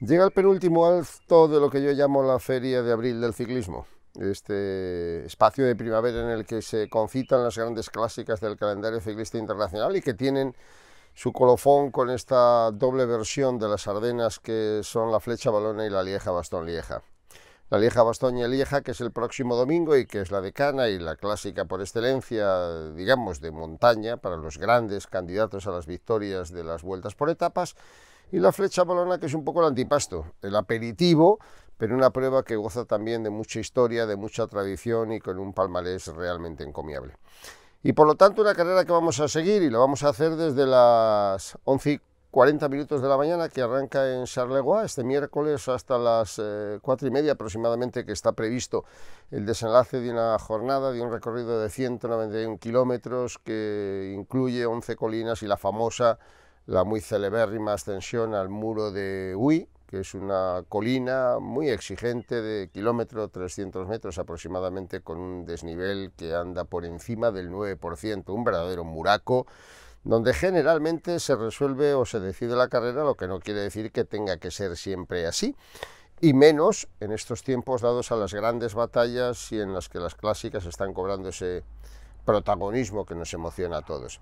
Llega el penúltimo alto de lo que yo llamo la Feria de Abril del Ciclismo, este espacio de primavera en el que se concitan las grandes clásicas del calendario ciclista internacional y que tienen su colofón con esta doble versión de las Ardenas que son la Flecha Balona y la Lieja Bastón Lieja. La Lieja Bastón Lieja, que es el próximo domingo y que es la decana y la clásica por excelencia, digamos, de montaña para los grandes candidatos a las victorias de las vueltas por etapas y la flecha bolona, que es un poco el antipasto, el aperitivo, pero una prueba que goza también de mucha historia, de mucha tradición y con un palmarés realmente encomiable. Y por lo tanto, una carrera que vamos a seguir y lo vamos a hacer desde las 11 y minutos de la mañana, que arranca en Charleroi este miércoles hasta las eh, cuatro y media aproximadamente, que está previsto el desenlace de una jornada, de un recorrido de 191 kilómetros, que incluye 11 colinas y la famosa la muy celebérrima ascensión al muro de Huy, que es una colina muy exigente de kilómetro 300 metros aproximadamente, con un desnivel que anda por encima del 9%, un verdadero muraco donde generalmente se resuelve o se decide la carrera, lo que no quiere decir que tenga que ser siempre así, y menos en estos tiempos dados a las grandes batallas y en las que las clásicas están cobrando ese protagonismo que nos emociona a todos.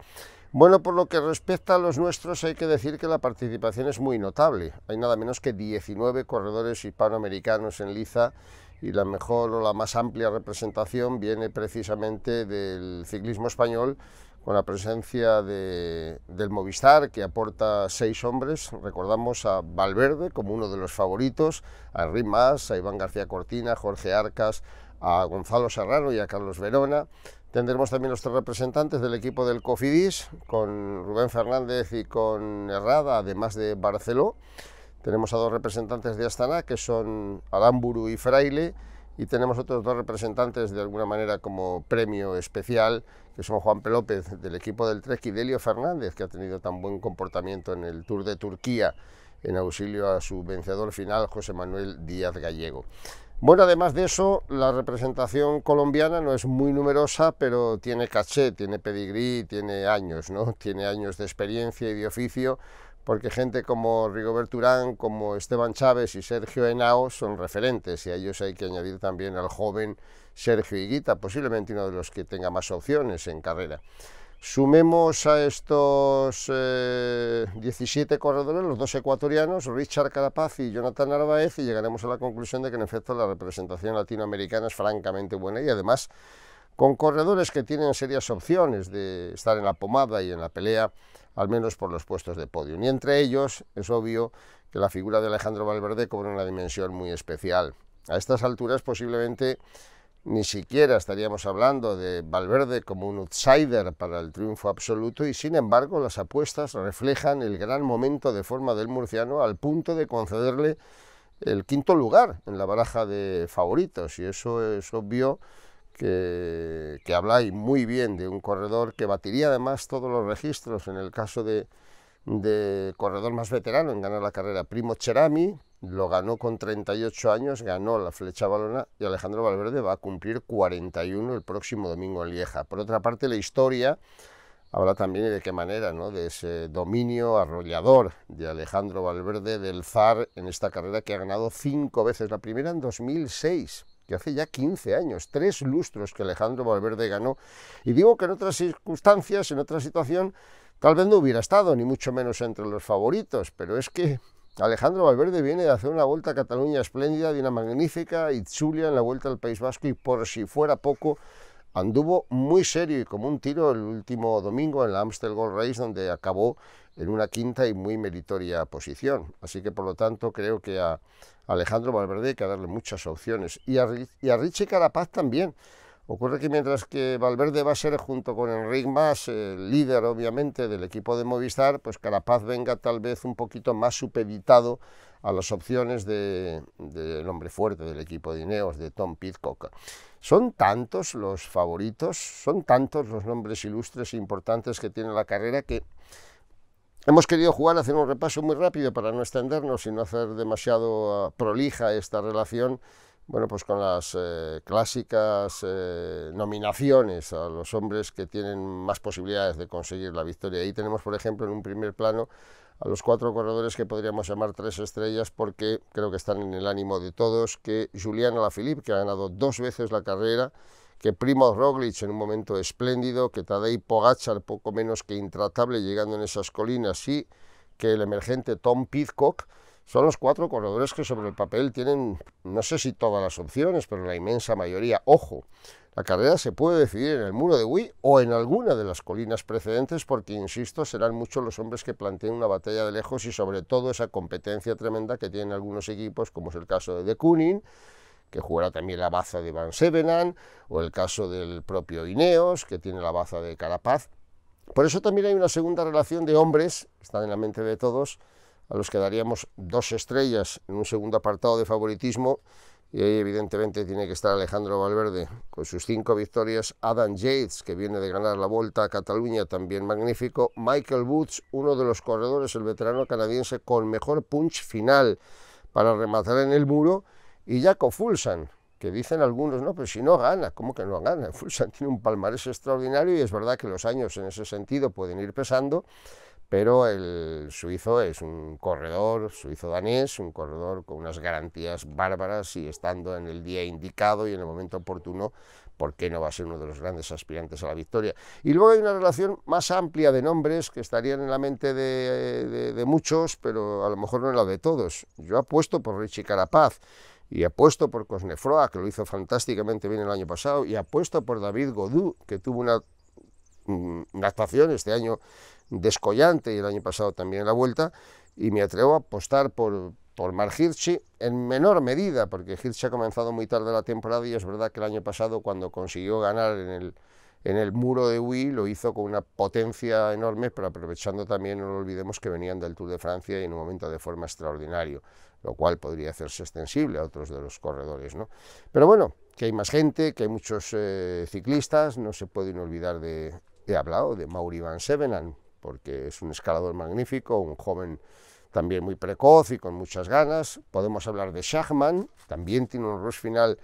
Bueno, por lo que respecta a los nuestros, hay que decir que la participación es muy notable. Hay nada menos que 19 corredores hispanoamericanos en liza y la mejor o la más amplia representación viene precisamente del ciclismo español con la presencia del Movistar, que aporta seis hombres. Recordamos a Valverde como uno de los favoritos, a Rimas, a Iván García Cortina, a Jorge Arcas, a Gonzalo Serrano y a Carlos Verona. Tendremos también los tres representantes del equipo del Cofidis, con Rubén Fernández y con Herrada, además de Barceló. Tenemos a dos representantes de Astana, que son Aramburu y Fraile, y tenemos otros dos representantes de alguna manera como premio especial, que son Juan Pelópez, del equipo del Trek y Delio Fernández, que ha tenido tan buen comportamiento en el Tour de Turquía en auxilio a su vencedor final, José Manuel Díaz Gallego. Bueno, además de eso, la representación colombiana no es muy numerosa, pero tiene caché, tiene pedigrí, tiene años, ¿no? Tiene años de experiencia y de oficio, porque gente como Rigoberto Urán, como Esteban Chávez y Sergio Henao son referentes, y a ellos hay que añadir también al joven Sergio Higuita, posiblemente uno de los que tenga más opciones en carrera. Sumemos a estos 17 eh, corredores, los dos ecuatorianos, Richard Carapaz y Jonathan Narváez, y llegaremos a la conclusión de que en efecto la representación latinoamericana es francamente buena y además con corredores que tienen serias opciones de estar en la pomada y en la pelea, al menos por los puestos de podio. Y entre ellos es obvio que la figura de Alejandro Valverde cobra una dimensión muy especial. A estas alturas posiblemente ni siquiera estaríamos hablando de Valverde como un outsider para el triunfo absoluto y sin embargo las apuestas reflejan el gran momento de forma del murciano al punto de concederle el quinto lugar en la baraja de favoritos y eso es obvio que, habláis muy bien de un corredor que batiría además todos los registros en el caso de, de corredor más veterano en ganar la carrera Primo Cherami, lo ganó con 38 años, ganó la flecha balona y Alejandro Valverde va a cumplir 41 el próximo domingo en Lieja. Por otra parte, la historia habla también de qué manera, ¿no? de ese dominio arrollador de Alejandro Valverde del Zar en esta carrera que ha ganado cinco veces, la primera en 2006 que hace ya 15 años, tres lustros que Alejandro Valverde ganó. Y digo que en otras circunstancias, en otra situación, tal vez no hubiera estado, ni mucho menos entre los favoritos, pero es que Alejandro Valverde viene de hacer una vuelta a Cataluña espléndida, de una magnífica zulia en la vuelta al País Vasco y por si fuera poco, anduvo muy serio y como un tiro el último domingo en la Amstel Gold Race donde acabó en una quinta y muy meritoria posición. Así que por lo tanto creo que a Alejandro Valverde hay que darle muchas opciones y a, y a Richie Carapaz también Ocurre que mientras que Valverde va a ser junto con Enric Mas el eh, líder obviamente del equipo de Movistar, pues Carapaz venga tal vez un poquito más supeditado a las opciones del hombre fuerte del equipo de Ineos, de Tom Pitcock. Son tantos los favoritos, son tantos los nombres ilustres e importantes que tiene la carrera que Hemos querido jugar, hacer un repaso muy rápido para no extendernos y no hacer demasiado ah, prolija esta relación bueno, pues con las eh, clásicas eh, nominaciones a los hombres que tienen más posibilidades de conseguir la victoria. Ahí tenemos, por ejemplo, en un primer plano a los cuatro corredores que podríamos llamar tres estrellas porque creo que están en el ánimo de todos, que Julián Alaphilippe, que ha ganado dos veces la carrera, que Primo Roglic en un momento espléndido, que Tadej Pogacar poco menos que intratable llegando en esas colinas y que el emergente Tom Pidcock, son los cuatro corredores que sobre el papel tienen, no sé si todas las opciones, pero la inmensa mayoría. Ojo, la carrera se puede decidir en el muro de Wii o en alguna de las colinas precedentes porque, insisto, serán muchos los hombres que planteen una batalla de lejos y sobre todo esa competencia tremenda que tienen algunos equipos, como es el caso de De Kooning, que jugará también la baza de Van Sevenan, o el caso del propio Ineos, que tiene la baza de Carapaz. Por eso también hay una segunda relación de hombres, está en la mente de todos, a los que daríamos dos estrellas en un segundo apartado de favoritismo. Y ahí evidentemente tiene que estar Alejandro Valverde con sus cinco victorias. Adam Yates, que viene de ganar la Vuelta a Cataluña, también magnífico. Michael Woods, uno de los corredores, el veterano canadiense con mejor punch final para rematar en el muro. Y Jaco Fulsan, que dicen algunos, no, pero si no gana, ¿cómo que no gana? Fulsan tiene un palmarés extraordinario y es verdad que los años en ese sentido pueden ir pesando, pero el suizo es un corredor suizo-danés, un corredor con unas garantías bárbaras y estando en el día indicado y en el momento oportuno, ¿por qué no va a ser uno de los grandes aspirantes a la victoria? Y luego hay una relación más amplia de nombres que estarían en la mente de, muchos, pero a lo mejor no en la de todos. Yo apuesto por Richie Carapaz y apuesto por Cosnefroa, que lo hizo fantásticamente bien el año pasado, y apuesto por David Godú, que tuvo una una mm, actuación, este año descollante y el año pasado también en la vuelta, y me atrevo a apostar por, por Mark Hirschi en menor medida, porque Hirschi ha comenzado muy tarde la temporada y es verdad que el año pasado cuando consiguió ganar en el, en el muro de Huy lo hizo con una potencia enorme, pero aprovechando también, no lo olvidemos, que venían del Tour de Francia y en un momento de forma extraordinario, lo cual podría hacerse extensible a otros de los corredores. ¿no? Pero bueno, que hay más gente, que hay muchos eh, ciclistas, no se pueden olvidar de, he hablado de Mauri Van Sevenan, porque es un escalador magnífico, un joven también muy precoz y con muchas ganas. Podemos hablar de Shagman, también tiene un rush final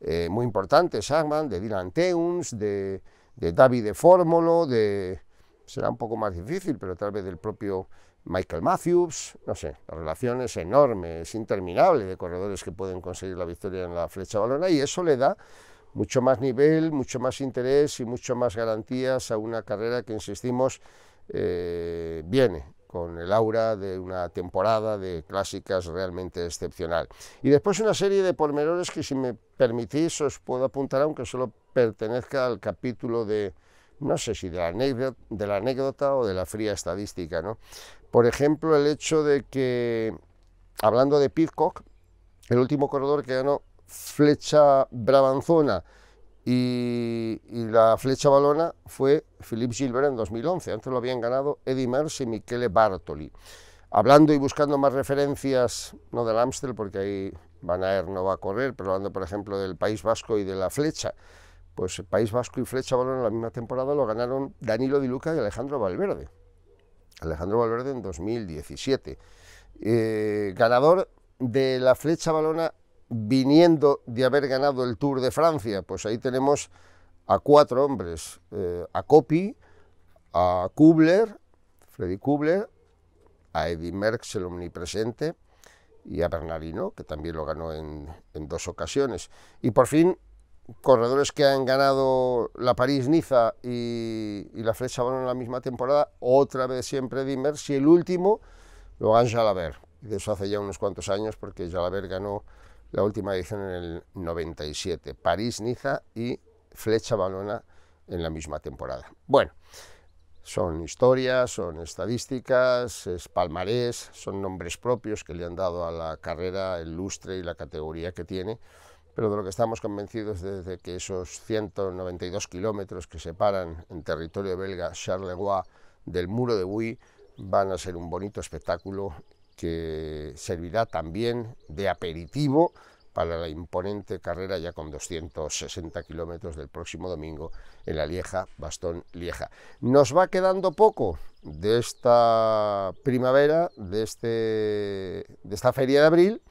eh, muy importante, Shagman, de Dylan Teuns, de, David de Formolo, de... será un poco más difícil, pero tal vez del propio Michael Matthews, no sé, la relación es enorme, es interminable de corredores que pueden conseguir la victoria en la flecha balona y eso le da mucho más nivel, mucho más interés y mucho más garantías a una carrera que, insistimos, eh, viene con el aura de una temporada de clásicas realmente excepcional. Y después una serie de pormenores que, si me permitís, os puedo apuntar, aunque solo pertenezca al capítulo de, no sé si de la anécdota, de la anécdota o de la fría estadística. ¿no? Por ejemplo, el hecho de que, hablando de Peacock, el último corredor que ganó flecha brabanzona y, la flecha balona fue Philippe Gilbert en 2011. Antes lo habían ganado Eddy Merckx y Michele Bartoli. Hablando y buscando más referencias, no del Amstel, porque ahí Van Aert no va a correr, pero hablando, por ejemplo, del País Vasco y de la flecha, pues el País Vasco y Flecha Balona en la misma temporada lo ganaron Danilo Di Luca y Alejandro Valverde. Alejandro Valverde en 2017. Eh, ganador de la flecha balona viniendo de haber ganado el Tour de Francia, pues ahí tenemos a cuatro hombres, eh, a Copy, a Kubler, Freddy Kubler, a Eddy Merckx, el omnipresente, y a Bernardino, que también lo ganó en, dos ocasiones. Y por fin, corredores que han ganado la París-Niza y, la Flecha van en la misma temporada, otra vez siempre Eddie Merckx, y el último, lo Logan Jalabert. De eso hace ya unos cuantos años, porque Jalabert ganó la última edición en el 97, París-Niza y Flecha-Balona en la misma temporada. Bueno, son historias, son estadísticas, es palmarés, son nombres propios que le han dado a la carrera el lustre y la categoría que tiene, pero de lo que estamos convencidos de que esos 192 kilómetros que separan en territorio belga Charleroi del muro de Huy van a ser un bonito espectáculo que servirá también de aperitivo para la imponente carrera ya con 260 kilómetros del próximo domingo en la Lieja, Bastón Lieja. Nos va quedando poco de esta primavera, de, este, de esta feria de abril,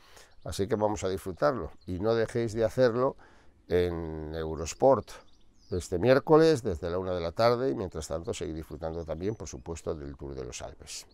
así que vamos a disfrutarlo. Y no dejéis de hacerlo en Eurosport este miércoles desde la una de la tarde y mientras tanto seguir disfrutando también, por supuesto, del Tour de los Alpes.